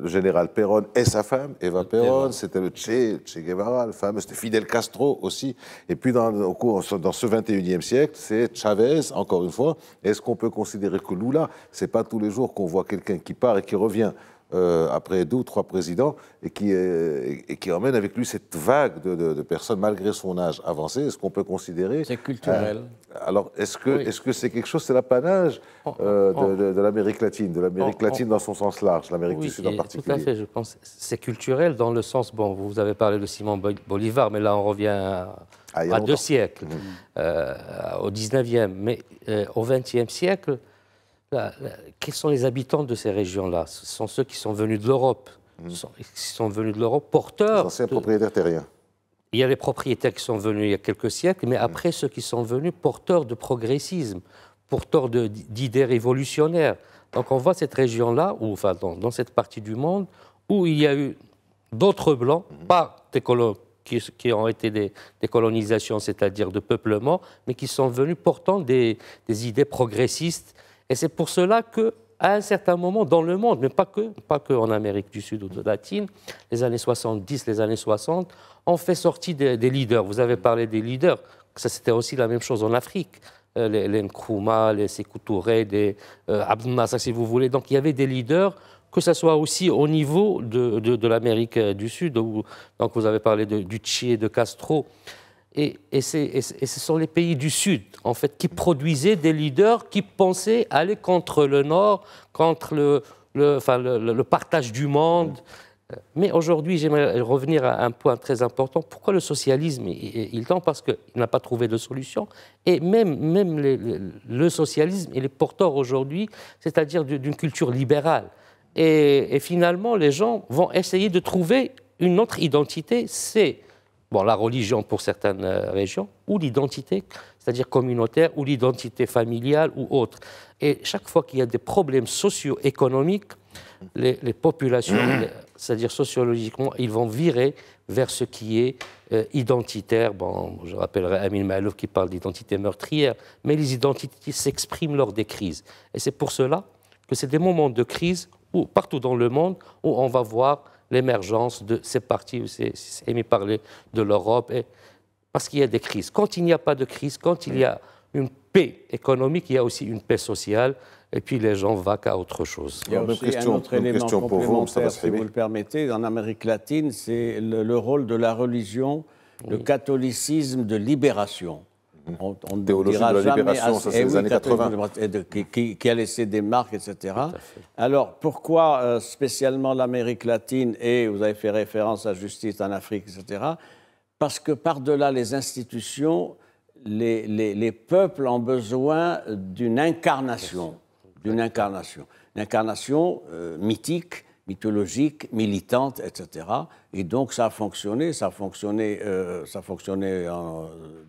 le, général Perron et sa femme, Eva Perron, c'était le Che, Che Guevara, le fameux, c'était Fidel Castro aussi. Et puis dans, dans ce 21e siècle, c'est Chavez, encore une fois. Est-ce qu'on peut considérer que Lula, c'est pas tous les jours qu'on voit quelqu'un qui part et qui revient euh, après deux ou trois présidents, et qui, euh, qui emmène avec lui cette vague de, personnes, malgré son âge avancé, est-ce qu'on peut considérer... C'est culturel. Euh, alors, est-ce que c'est quelque chose, c'est l'apanage oh, oh. de, l'Amérique latine, de l'Amérique oh, latine dans son sens large, l'Amérique du Sud en particulier Tout à fait, je pense. C'est culturel dans le sens, bon, vous avez parlé de Simon Bolivar, mais là on revient à, ah, deux siècles, mhm. au 19e, mais au 20e siècle bah, – bah, Quels sont les habitants de ces régions-là Ce sont ceux qui sont venus de l'Europe, qui hmm. sont venus de l'Europe porteurs. Les anciens de... propriétaires terriens. Il y a les propriétaires qui sont venus il y a quelques siècles, mais hmm. après ceux qui sont venus porteurs de progressisme, porteurs d'idées révolutionnaires. Donc on voit cette région-là, enfin dans, cette partie du monde, où il y a eu d'autres blancs, hmm. pas des colons qui, ont été des, colonisations, c'est-à-dire de peuplement, mais qui sont venus portant des idées progressistes et c'est pour cela que à un certain moment dans le monde, mais pas que, pas que en Amérique du Sud ou de Latine, les années 70, les années 60, on fait sortir des, leaders. Vous avez parlé des leaders, ça c'était aussi la même chose en Afrique. Euh, les, Nkrumah, les Sekou Touré, les euh, si vous voulez. Donc il y avait des leaders, que ce soit aussi au niveau de, de, l'Amérique du Sud, donc vous avez parlé de, du Tché, de Castro. Et, ce sont les pays du Sud, en fait, qui produisaient des leaders qui pensaient aller contre le Nord, contre le, partage du monde. Mais aujourd'hui, j'aimerais revenir à un point très important. Pourquoi le socialisme Il tend parce qu'il n'a pas trouvé de solution. Et même, même le socialisme, il est porteur aujourd'hui, c'est-à-dire d'une culture libérale. Et, et, finalement, les gens vont essayer de trouver une autre identité. C'est la religion pour certaines euh, régions, ou l'identité, c'est-à-dire communautaire, ou l'identité familiale ou autre. Et chaque fois qu'il y a des problèmes socio-économiques, les, populations, mmh. c'est-à-dire sociologiquement, ils vont virer vers ce qui est euh, identitaire. Bon, je rappellerai Amine Malouf qui parle d'identité meurtrière, mais les identités s'expriment lors des crises. Et c'est pour cela que c'est des moments de crise où, partout dans le monde où on va voir l'émergence de ces partis, c'est aimé parler de l'Europe, parce qu'il y a des crises. Quand il n'y a pas de crise, quand il y a une paix économique, il y a aussi une paix sociale, et puis les gens vaquent à autre chose. Il y a aussi question, un autre complémentaire, vous, si vous le permettez. En Amérique latine, c'est le, rôle de la religion, le catholicisme de libération. On, on dira de la libération, ça c'est les eh années 80. Eh, qui, a laissé des marques, etc. Alors pourquoi euh, spécialement l'Amérique latine et vous avez fait référence à justice en Afrique, etc. Parce que par-delà les institutions, les, les, les, peuples ont besoin d'une incarnation, d'une incarnation, une incarnation euh, mythique, mythologique, militante, etc. Et donc ça a fonctionné, ça a fonctionné, euh, ça a fonctionné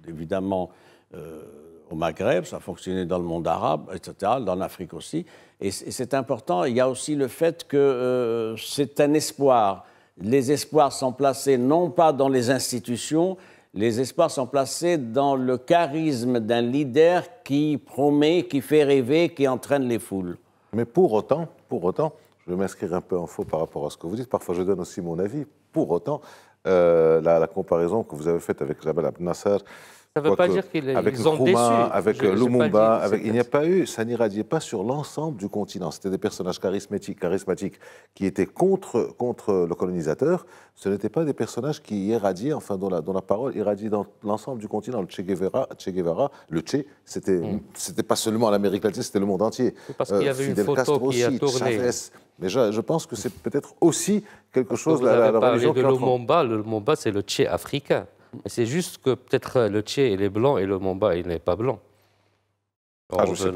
évidemment euh, au Maghreb, ça a fonctionné dans le monde arabe, etc., dans l'Afrique aussi. Et c'est important. Il y a aussi le fait que euh, c'est un espoir. Les espoirs sont placés non pas dans les institutions, les espoirs sont placés dans le charisme d'un leader qui promet, qui fait rêver, qui entraîne les foules. Mais pour autant, pour autant, je vais m'inscrire un peu en faux par rapport à ce que vous dites. Parfois, je donne aussi mon avis. Pour autant, euh, la, comparaison que vous avez faite avec Jabal Abnasser, ça ne veut pas dire qu'ils ont déçu. Avec euh, Lumumba, avec, il n'y a pas eu, ça n'irradiait pas sur l'ensemble du continent. C'était des personnages charismatiques, charismatiques qui étaient contre, contre le colonisateur. Ce n'étaient pas des personnages qui irradiaient, enfin, dont la, dont la parole irradiait dans l'ensemble du continent. Le Che Guevara, che Guevara le Che, c'était mm. pas seulement l'Amérique latine, c'était le monde entier. Parce qu'il y euh, avait Fidel une photo Castro qui aussi, a tourné. Chavez. mais je pense que c'est peut-être aussi quelque chose. vous la, la, de Lumumba, le Lumumba, c'est le Che africain. C'est juste que peut-être le Tché, il est blanc et le Mamba, il n'est pas blanc. Oh, ah, je ne sais ben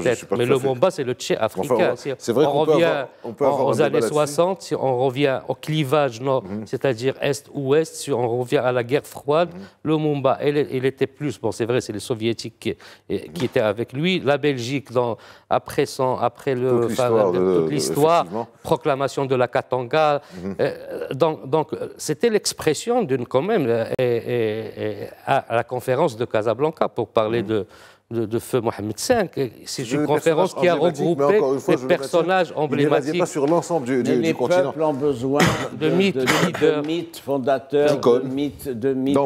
pas. Je, pas mais le Mumba, c'est le Tché africain. c'est vrai qu'on revient on peut aux années 60, si on revient au clivage nord, mhm. c'est-à-dire est-ouest, si on revient à la guerre froide, mhm. le Mumba, il, il, était plus. Bon, c'est vrai, c'est les Soviétiques qui, étaient avec lui. La Belgique, dans, après, son, après le, toute l'histoire, proclamation de la Katanga. Mhm. Euh, donc, c'était l'expression d'une, quand même, euh, à la conférence de Casablanca, pour parler de de, de, feu Mohamed V. C'est une conférence qui a regroupé des personnages emblématiques. Il pas sur l'ensemble du, continent. Les peuples ont besoin de, mythes, de, mythes fondateurs, de mythes,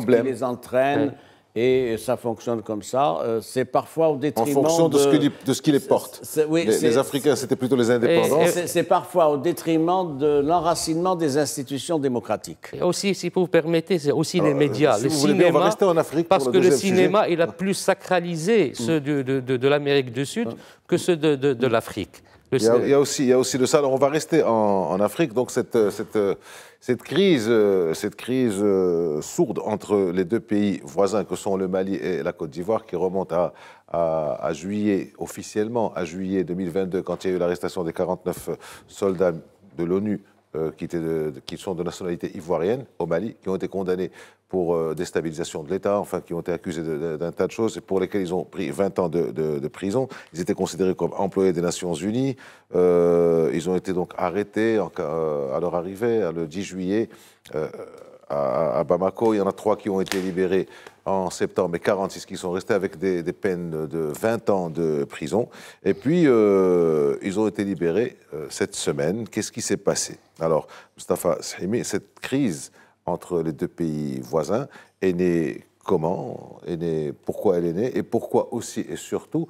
qui les entraînent. Et euh, ça fonctionne comme ça. Euh, c'est parfois au détriment. En fonction de, ce, qui, les porte. Oui, les, Africains, c'était plutôt les indépendants. C'est parfois au détriment de l'enracinement des institutions démocratiques. aussi, si vous permettez, c'est aussi les ah, médias. le cinéma, rester en Afrique. Parce que le cinéma, est il a ah. plus sacralisé ceux de l'Amérique du Sud ah. que ceux de l'Afrique. Il y, a, aussi, de ça. on va rester en, Afrique. Donc cette, euh, euh, cette, crise, euh, cette crise sourde entre les deux pays voisins que sont le Mali et la Côte d'Ivoire, qui remonte à, à, juillet, officiellement à juillet 2022, quand il y a eu l'arrestation des 49 soldats de l'ONU euh, qui, sont de nationalité ivoirienne au Mali, qui ont été condamnés pour euh, déstabilisation de l'État, enfin, qui ont été accusés d'un tas de choses, et pour lesquelles ils ont pris 20 ans de, prison. Ils étaient considérés comme employés des Nations Unies. Euh, ils ont été donc arrêtés à leur arrivée, le 10 juillet, à, Bamako. Il y en a trois qui ont été libérés en septembre et 46 qui sont restés avec des, peines de 20 ans de prison. Et puis, euh, ils ont été libérés euh, cette semaine. Qu'est-ce qui s'est passé Alors, Mustafa Sahimi, cette crise entre les deux pays voisins est née comment est Pourquoi elle est née Et pourquoi aussi et surtout,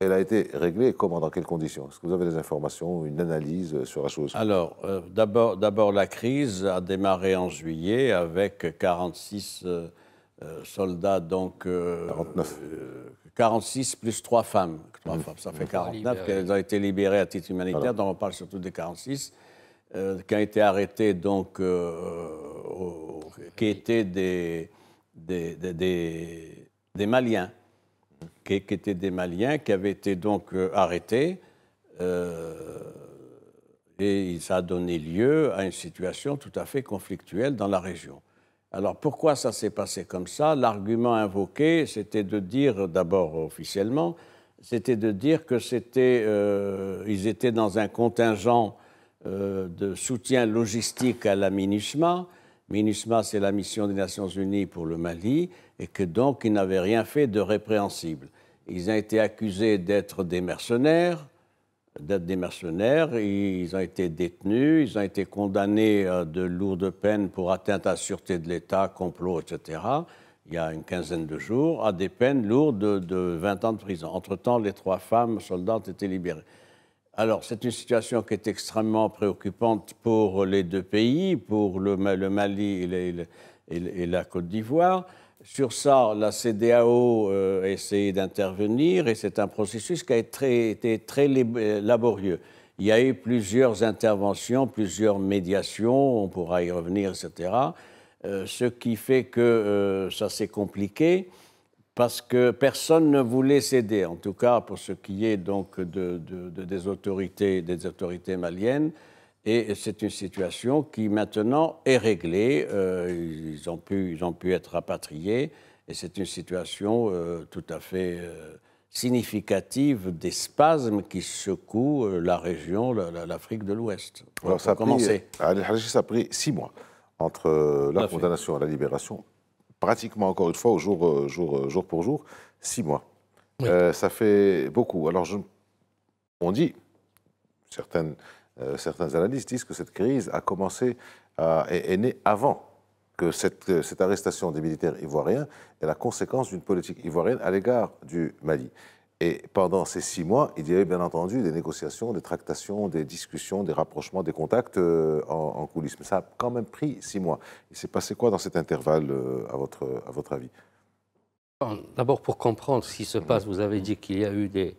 elle a été réglée comment, dans quelles conditions Est-ce que vous avez des informations, une analyse sur la chose Alors, euh, d'abord, d'abord, la crise a démarré en juillet avec 46 euh, soldats, donc. 49. Euh, 46 euh, plus 3 femmes. 3 mmh. femmes ça fait 49, mmh. qui ont été libérées à titre humanitaire, donc dont on parle surtout des 46, qui ont été arrêtés donc, qui étaient des, Maliens, mmh. qui, étaient des Maliens, qui avaient été donc arrêtés. et ça a donné lieu à une situation tout à fait conflictuelle dans la région. Alors pourquoi ça s'est passé comme ça L'argument invoqué, c'était de dire, d'abord officiellement, c'était de dire que c'était, euh, ils étaient dans un contingent euh, de soutien logistique à la MINUSMA. MINUSMA, c'est la mission des Nations Unies pour le Mali, et que donc ils n'avaient rien fait de répréhensible. Ils ont été accusés d'être des mercenaires, d'être des mercenaires. Ils ont été détenus, ils ont été condamnés euh, de lourdes peines pour atteinte à la sûreté de l'État, complot, etc., il y a une quinzaine de jours, à des peines lourdes de, 20 ans de prison. Entre-temps, les trois femmes soldates étaient libérées. Alors, c'est une situation qui est extrêmement préoccupante pour les deux pays, pour le, Mali et, la Côte d'Ivoire. Sur ça, la CDAO euh, a essayé d'intervenir et c'est un processus qui a été très, laborieux. Il y a eu plusieurs interventions, plusieurs médiations, on pourra y revenir, etc. Euh, ce qui fait que euh, ça s'est compliqué parce que personne ne voulait céder, en tout cas pour ce qui est donc des, autorités, des autorités maliennes. Et c'est une situation qui maintenant est réglée. Euh, ils, ont pu, ils ont pu être rapatriés et c'est une situation euh, tout à fait euh, significative des spasmes qui secouent la région, l'Afrique de l'Ouest. Alors, ça a, commencé. ça a pris six mois entre la condamnation et la libération, pratiquement encore une fois au jour, jour, jour pour jour, six mois. ça fait beaucoup. Alors, je, on dit, certaines euh, certains analystes disent que cette crise a commencé, et est, née avant que cette, euh, arrestation des militaires ivoiriens est la conséquence d'une politique ivoirienne à l'égard du Mali. Et pendant ces six mois, il y avait bien entendu des négociations, des tractations, des discussions, des rapprochements, des contacts euh, en, coulisses. Mais ça a quand même pris six mois. Il s'est passé quoi dans cet intervalle, à votre, à votre avis D'abord, pour comprendre ce qui se mmh. passe, vous avez dit qu'il y a eu des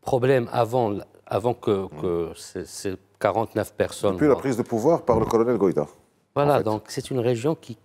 problèmes avant avant que, ces, 49 personnes. Depuis la euh, prise de pouvoir par le colonel Goïta. Voilà, donc c'est une région qui,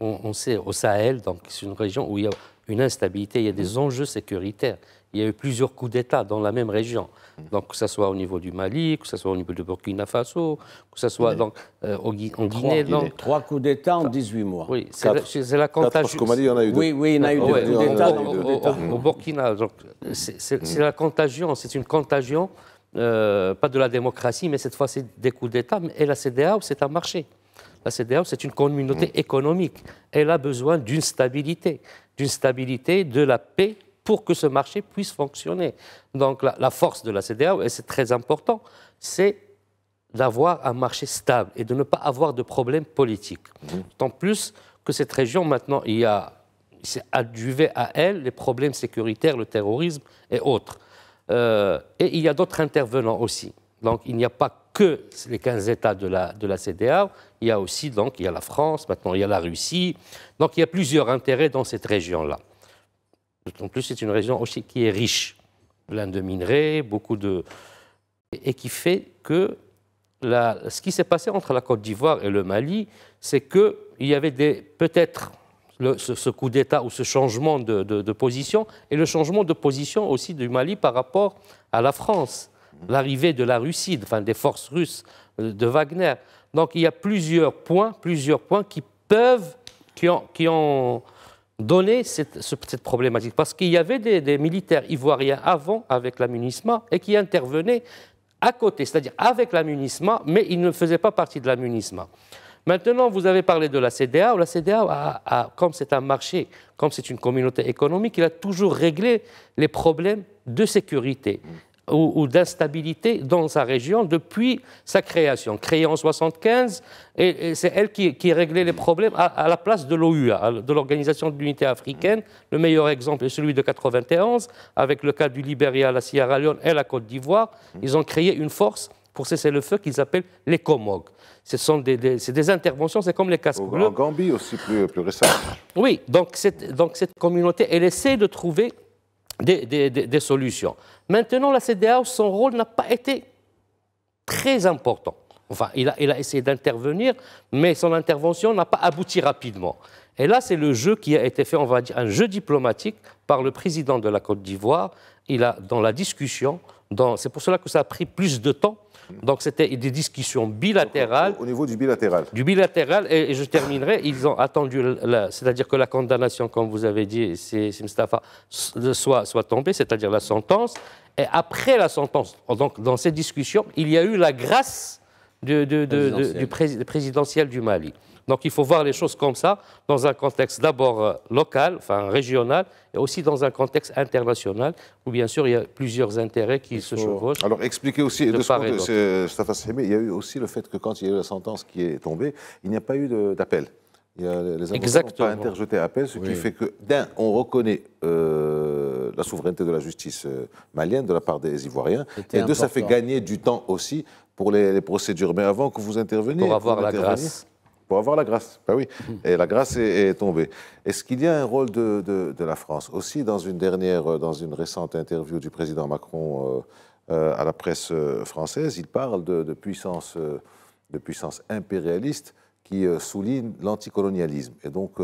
on, on, sait, au Sahel, donc c'est une région où il y a une instabilité, il y a des enjeux sécuritaires il y a eu plusieurs coups d'État dans la même région. Mm. Donc, que ce soit au niveau du Mali, que ce soit au niveau de Burkina Faso, que ce soit mm. donc, euh, en Guinée. Trois, donc... trois coups d'État en 18 mois. Oui, c'est la, contagion. Parce qu'au Mali, il y en a eu deux. Oui, oui il y en a eu deux. Au, au, Burkina, mm. c'est la contagion, c'est une contagion, euh, pas de la démocratie, mais cette fois, c'est des coups d'État. Et la CDAO, c'est un marché. La CDAO, c'est une communauté économique. Elle a besoin d'une stabilité, d'une stabilité, de la paix pour que ce marché puisse fonctionner. Donc la, force de la CDA, et c'est très important, c'est d'avoir un marché stable et de ne pas avoir de problèmes politiques. Mhm. D'autant plus que cette région, maintenant, il y a s'est adjuvé à elle les problèmes sécuritaires, le terrorisme et autres. Euh, et il y a d'autres intervenants aussi. Donc il n'y a pas que les 15 États de la, de il y a aussi donc, il y a la France, maintenant il y a la Russie. Donc il y a plusieurs intérêts dans cette région-là. En plus, c'est une région aussi qui est riche, plein de minerais, beaucoup de. et qui fait que la... ce qui s'est passé entre la Côte d'Ivoire et le Mali, c'est qu'il y avait des... peut-être ce, coup d'État ou ce changement de, position, et le changement de position aussi du Mali par rapport à la France, l'arrivée de la Russie, enfin des forces russes euh, de Wagner. Donc il y a plusieurs points, plusieurs points qui peuvent, qui ont, qui ont donner cette, problématique. Parce qu'il y avait des, militaires ivoiriens avant avec la et qui intervenaient à côté, c'est-à-dire avec la mais ils ne faisaient pas partie de la Maintenant, vous avez parlé de la CDA. La CDA, comme c'est un marché, comme c'est une communauté économique, il a toujours réglé les problèmes de sécurité ou, d'instabilité dans sa région depuis sa création. Créée en 1975, et, c'est elle qui, qui, réglait les problèmes à, la place de l'OUA, de l'Organisation de l'Unité africaine. Le meilleur exemple est celui de 1991, avec le cas du Libéria, la Sierra Leone et la Côte d'Ivoire. Ils ont créé une force pour cesser le feu qu'ils appellent les COMOG. Ce sont des, interventions, c'est comme les casques bleus. En Gambie aussi, plus, plus récemment. Oui, donc cette communauté, elle essaie de trouver des, solutions. Maintenant, la CDAO, son rôle n'a pas été très important. Enfin, il a, il a essayé d'intervenir, mais son intervention n'a pas abouti rapidement. Et là, c'est le jeu qui a été fait, on va dire, un jeu diplomatique par le président de la Côte d'Ivoire il a, dans la discussion, c'est pour cela que ça a pris plus de temps. Donc c'était des discussions bilatérales. Au niveau du bilatéral. Du bilatéral, et, je terminerai, ils ont attendu, c'est-à-dire que la condamnation, comme vous avez dit, c'est Mustafa, soit, soit tombée, c'est-à-dire la sentence. Et après la sentence, donc dans ces discussions, il y a eu la grâce de, du présidentiel du Mali. Donc il faut voir les choses comme ça, dans un contexte d'abord euh, local, enfin régional, et aussi dans un contexte international, où bien sûr il y a plusieurs intérêts qui se chevauchent. Alors expliquez aussi, de ce euh, il y a eu aussi le fait que quand il y a eu la sentence qui est tombée, il n'y a pas eu d'appel. Il les avocats n'ont pas interjeté appel, ce qui fait que, d'un, on reconnaît euh, la souveraineté de la justice malienne de la part des Ivoiriens, et deux, ça fait gagner du temps aussi pour les, les procédures. Mais avant que vous interveniez... Pour avoir la grâce pour avoir la grâce. Ben oui, et la grâce est, tombée. Est-ce qu'il y a un rôle de, de, la France Aussi, dans une dernière, euh, dans une récente interview du président Macron euh, euh, à la presse française, il parle de, de puissance, de puissance impérialiste qui souligne l'anticolonialisme. Et donc,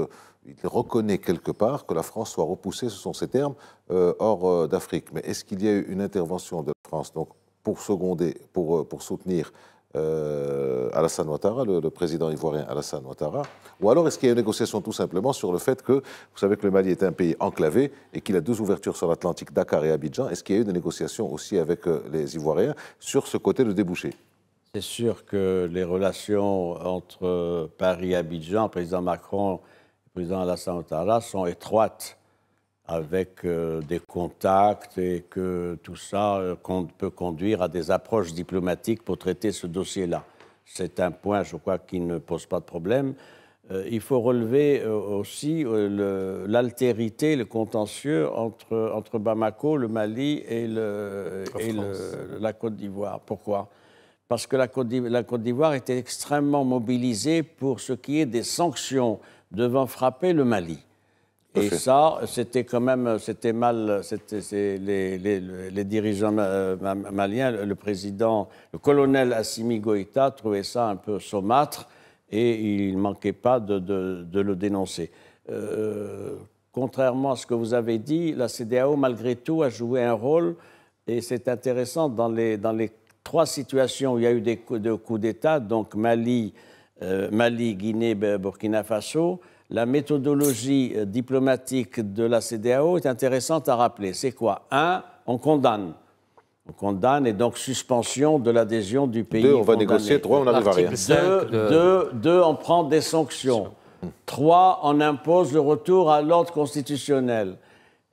il reconnaît quelque part que la France soit repoussée, ce sont ses termes, hors d'Afrique. Mais est-ce qu'il y a eu une intervention de la France donc, pour seconder, pour, pour soutenir euh, Alassane Ouattara, le, président ivoirien Alassane Ouattara Ou alors est-ce qu'il y a une négociation tout simplement sur le fait que, vous savez que le Mali est un pays enclavé et qu'il a deux ouvertures sur l'Atlantique, Dakar et Abidjan Est-ce qu'il y a eu des négociations aussi avec euh, les Ivoiriens sur ce côté de débouché C'est sûr que les relations entre euh, Paris et Abidjan, président Macron et président Alassane Ouattara, sont étroites avec euh, des contacts et que tout ça euh, peut conduire à des approches diplomatiques pour traiter ce dossier-là. C'est un point, je crois, qui ne pose pas de problème. Euh, il faut relever aussi l'altérité, le, contentieux entre, entre, Bamako, le Mali et, la Côte d'Ivoire. Pourquoi Parce que la Côte d'Ivoire était extrêmement mobilisée pour ce qui est des sanctions devant frapper le Mali. Et ça, c'était quand même, c'était mal, les, dirigeants maliens, le président, le colonel Assimi Goïta trouvait ça un peu saumâtre et il ne manquait pas de, le dénoncer. Euh, contrairement à ce que vous avez dit, la CDAO, malgré tout, a joué un rôle, et c'est intéressant, dans les, trois situations où il y a eu des coups, d'État, donc Mali, euh, Mali, Guinée, Burkina Faso, la méthodologie euh, diplomatique de la CDAO est intéressante à rappeler. C'est quoi Un, on condamne. On condamne et donc suspension de l'adhésion du pays. Deux, on va négocier. Trois, on n'arrive à rien. Deux, deux, on prend des sanctions. Trois, on impose le retour à l'ordre constitutionnel.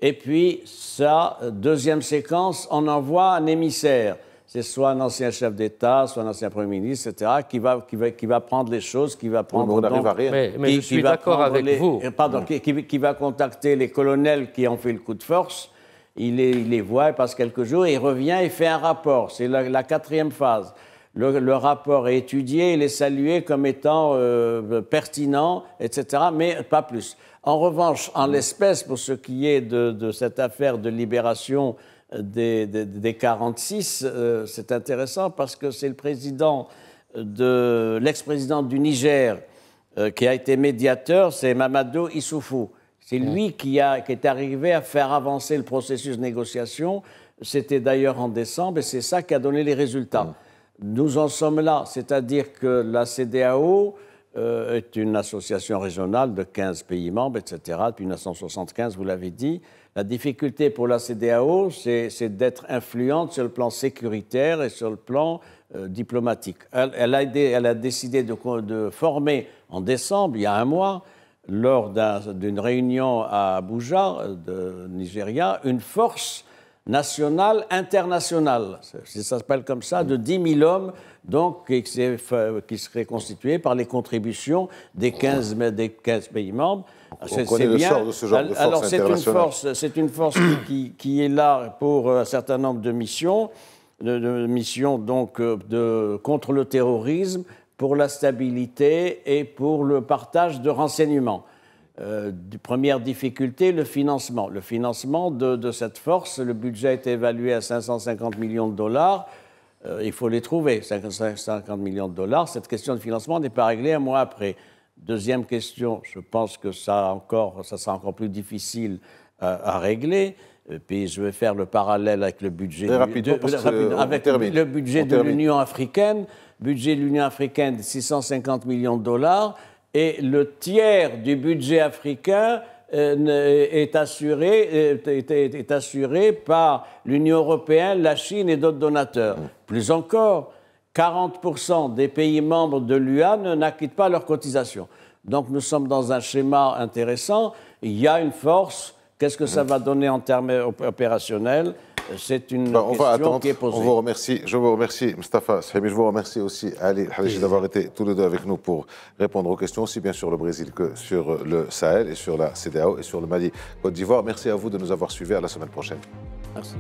Et puis, ça, euh, deuxième séquence, on envoie un émissaire c'est soit un ancien chef d'État, soit un ancien Premier ministre, etc., qui va, qui va, prendre les choses, qui va prendre... mais on Mais, qui, je suis d'accord avec vous. Euh, qui, va contacter les colonels qui ont fait le coup de force, il les, voit, il passe quelques jours, il revient et fait un rapport. C'est la, quatrième phase. Le, rapport est étudié, il est salué comme étant euh, pertinent, etc., mais pas plus. En revanche, en l'espèce, pour ce qui est de cette affaire de libération des, 46, euh, c'est intéressant parce que c'est le président de l'ex-président du Niger euh, qui a été médiateur, c'est Mamadou Issoufou. C'est lui qui, est arrivé à faire avancer le processus de négociation. C'était d'ailleurs en décembre et c'est ça qui a donné les résultats. Nous en sommes là, c'est-à-dire que la CDAO euh, est une association régionale de 15 pays membres, etc., depuis 1975, vous l'avez dit. La difficulté pour la CDAO, c'est d'être influente sur le plan sécuritaire et sur le plan euh, diplomatique. Elle, a décidé de, former en décembre, il y a un mois, lors d'une réunion à Abuja, euh, de Nigeria, une force nationale internationale, ça s'appelle comme ça, de 10 000 hommes, donc qui, seraient serait par les contributions des 15, des 15 pays membres. On le sort de ce genre de force Alors, c'est une force, qui, est là pour euh, un certain nombre de missions, de, missions donc euh, de, contre le terrorisme, pour la stabilité et pour le partage de renseignements. Euh, première difficulté, le financement. Le financement de, cette force, le budget est évalué à 550 millions de dollars. il faut les trouver, 550 millions de dollars. Cette question de financement n'est pas réglée un mois après. Deuxième question, je pense que ça, encore, ça sera encore plus difficile euh, à, régler. Euh, puis je vais faire le parallèle avec le budget de, l'Union euh, africaine. le budget de l'Union africaine, budget de l'Union africaine de 650 millions de dollars et le tiers du budget africain est assuré, est, par l'Union européenne, la Chine et d'autres donateurs. Mmh. Plus encore, 40% des pays membres de l'UA ne n'acquittent pas leurs cotisations. Donc nous sommes dans un schéma intéressant. Il y a une force. Qu'est-ce que ça va donner en termes opérationnels c'est une question qui est posée. On vous remercie. Je vous remercie, Mustafa Je vous remercie aussi, Ali d'avoir été tous les deux avec nous pour répondre aux questions, aussi bien sur le Brésil que sur le Sahel et sur la CDAO et sur le Mali, Côte d'Ivoire. Merci à vous de nous avoir suivis. À la semaine prochaine. Merci.